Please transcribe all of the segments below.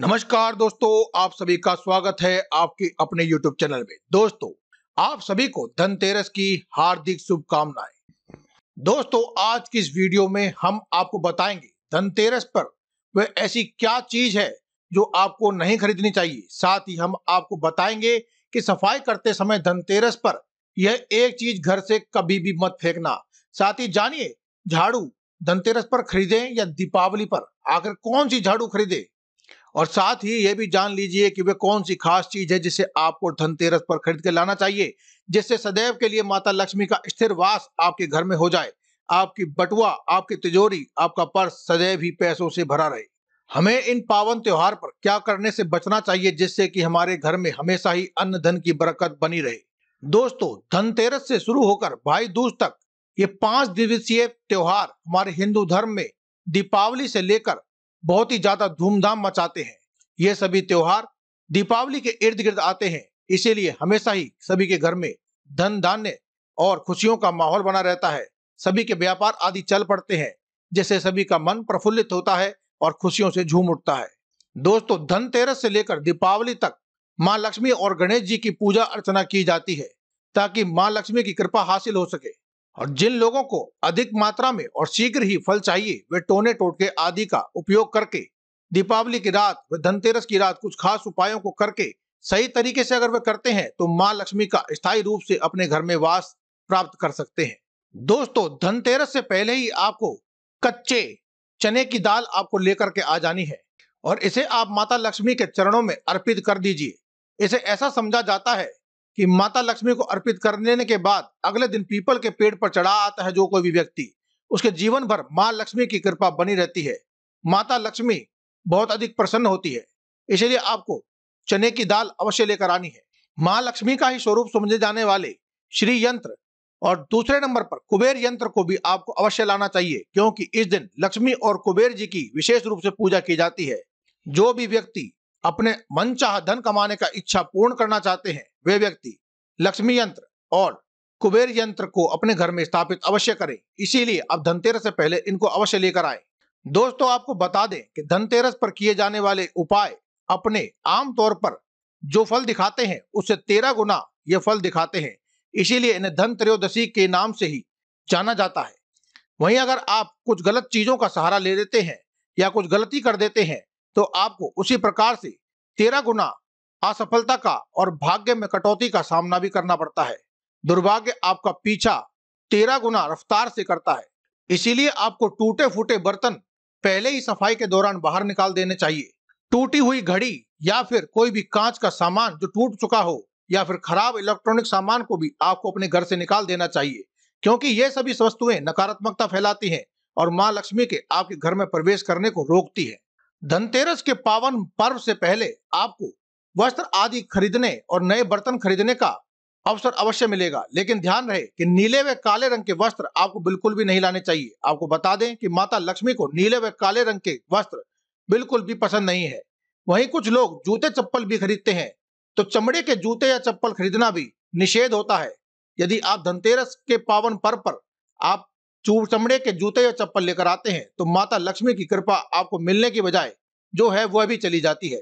नमस्कार दोस्तों आप सभी का स्वागत है आपके अपने YouTube चैनल में दोस्तों आप सभी को धनतेरस की हार्दिक शुभकामनाएं दोस्तों आज की इस वीडियो में हम आपको बताएंगे धनतेरस पर वह ऐसी क्या चीज है जो आपको नहीं खरीदनी चाहिए साथ ही हम आपको बताएंगे कि सफाई करते समय धनतेरस पर यह एक चीज घर से कभी भी मत फेंकना साथ ही जानिए झाड़ू धनतेरस पर खरीदें या दीपावली पर आखिर कौन सी झाड़ू खरीदे और साथ ही ये भी जान लीजिए कि वे कौन सी खास चीज है जिसे आपको धनतेरस पर खरीद के लाना चाहिए जिससे सदैव के लिए माता लक्ष्मी का स्थिर वास आपके घर में हो जाए आपकी बटुआ आपकी तिजोरी आपका पर्स सदैव ही पैसों से भरा रहे हमें इन पावन त्योहार पर क्या करने से बचना चाहिए जिससे कि हमारे घर में हमेशा ही अन्न धन की बरकत बनी रहे दोस्तों धनतेरस से शुरू होकर भाई दूज तक ये पांच दिवसीय त्योहार हमारे हिंदू धर्म में दीपावली से लेकर बहुत ही ज्यादा धूमधाम मचाते हैं ये सभी त्योहार दीपावली के इर्द गिर्द आते हैं इसीलिए हमेशा ही सभी के घर में धन धान्य और खुशियों का माहौल बना रहता है सभी के व्यापार आदि चल पड़ते हैं जिससे सभी का मन प्रफुल्लित होता है और खुशियों से झूम उठता है दोस्तों धनतेरस से लेकर दीपावली तक माँ लक्ष्मी और गणेश जी की पूजा अर्चना की जाती है ताकि माँ लक्ष्मी की कृपा हासिल हो सके और जिन लोगों को अधिक मात्रा में और शीघ्र ही फल चाहिए वे टोने टोटके आदि का उपयोग करके दीपावली की रात व धनतेरस की रात कुछ खास उपायों को करके सही तरीके से अगर वे करते हैं तो माँ लक्ष्मी का स्थायी रूप से अपने घर में वास प्राप्त कर सकते हैं दोस्तों धनतेरस से पहले ही आपको कच्चे चने की दाल आपको लेकर के आ जानी है और इसे आप माता लक्ष्मी के चरणों में अर्पित कर दीजिए इसे ऐसा समझा जाता है कि माता लक्ष्मी को अर्पित कर लेने के बाद अगले दिन पीपल के पेड़ पर चढ़ा आता है जो कोई भी व्यक्ति उसके जीवन भर माँ लक्ष्मी की कृपा बनी रहती है माता लक्ष्मी बहुत अधिक प्रसन्न होती है इसलिए आपको चने की दाल अवश्य लेकर आनी है माँ लक्ष्मी का ही स्वरूप समझे जाने वाले श्री यंत्र और दूसरे नंबर पर कुबेर यंत्र को भी आपको अवश्य लाना चाहिए क्योंकि इस दिन लक्ष्मी और कुबेर जी की विशेष रूप से पूजा की जाती है जो भी व्यक्ति अपने चाह धन कमाने का इच्छा पूर्ण करना चाहते हैं वे व्यक्ति लक्ष्मी यंत्र और कुबेर यंत्र को अपने घर में स्थापित अवश्य करें इसीलिए अब धनतेरस से पहले इनको अवश्य लेकर आए दोस्तों आपको बता दें कि धनतेरस पर किए जाने वाले उपाय अपने तौर पर जो फल दिखाते हैं उससे तेरह गुना ये फल दिखाते हैं इसीलिए इन्हें धन त्रयोदशी के नाम से ही जाना जाता है वहीं अगर आप कुछ गलत चीजों का सहारा ले देते हैं या कुछ गलती कर देते हैं तो आपको उसी प्रकार से तेरह गुना असफलता का और भाग्य में कटौती का सामना भी करना पड़ता है दुर्भाग्य आपका पीछा तेरह गुना रफ्तार से करता है इसीलिए आपको टूटे फूटे बर्तन पहले ही सफाई के दौरान बाहर निकाल देने चाहिए टूटी हुई घड़ी या फिर कोई भी कांच का सामान जो टूट चुका हो या फिर खराब इलेक्ट्रॉनिक सामान को भी आपको अपने घर से निकाल देना चाहिए क्योंकि ये सभी वस्तुएं नकारात्मकता फैलाती हैं और माँ लक्ष्मी के आपके घर में प्रवेश करने को रोकती है धनतेरस के पावन पर्व से पहले आपको वस्त्र आदि खरीदने और नए बर्तन खरीदने का अवसर अवश्य मिलेगा लेकिन ध्यान रहे कि नीले व काले रंग के वस्त्र आपको बिल्कुल भी नहीं लाने चाहिए आपको बता दें कि माता लक्ष्मी को नीले व काले रंग के वस्त्र बिल्कुल भी पसंद नहीं है वहीं कुछ लोग जूते चप्पल भी खरीदते हैं तो चमड़े के जूते या चप्पल खरीदना भी निषेध होता है यदि आप धनतेरस के पावन पर्व पर आप चमड़े के जूते या चप्पल लेकर आते हैं तो माता लक्ष्मी की कृपा आपको मिलने की बजाय जो है वह भी चली जाती है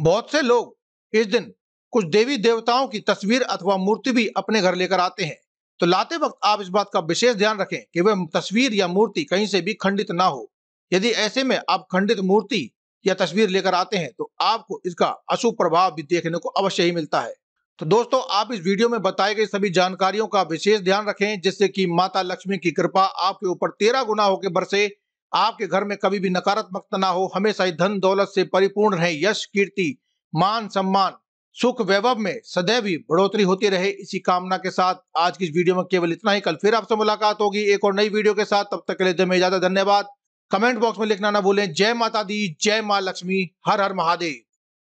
बहुत से लोग इस दिन कुछ देवी देवताओं की तस्वीर अथवा मूर्ति भी अपने घर लेकर आते हैं तो लाते वक्त आप इस बात का विशेष ध्यान रखें कि वह तस्वीर या मूर्ति कहीं से भी खंडित ना हो यदि ऐसे में आप खंडित मूर्ति या तस्वीर लेकर आते हैं तो आपको इसका अशुभ प्रभाव भी देखने को अवश्य ही मिलता है तो दोस्तों आप इस वीडियो में बताई गई सभी जानकारियों का विशेष ध्यान रखें जिससे कि माता लक्ष्मी की कृपा आपके ऊपर तेरह गुना होकर बरसे आपके घर में कभी भी नकारात्मकता ना हो हमेशा ही धन दौलत से परिपूर्ण रहे यश कीर्ति मान सम्मान सुख वैभव में सदैव ही बढ़ोतरी होती रहे इसी कामना के साथ आज की इस वीडियो में केवल इतना ही कल फिर आपसे मुलाकात होगी एक और नई वीडियो के साथ तब तक के लिए जमे ज्यादा धन्यवाद कमेंट बॉक्स में लिखना ना भूलें जय माता दी जय माँ लक्ष्मी हर हर महादेव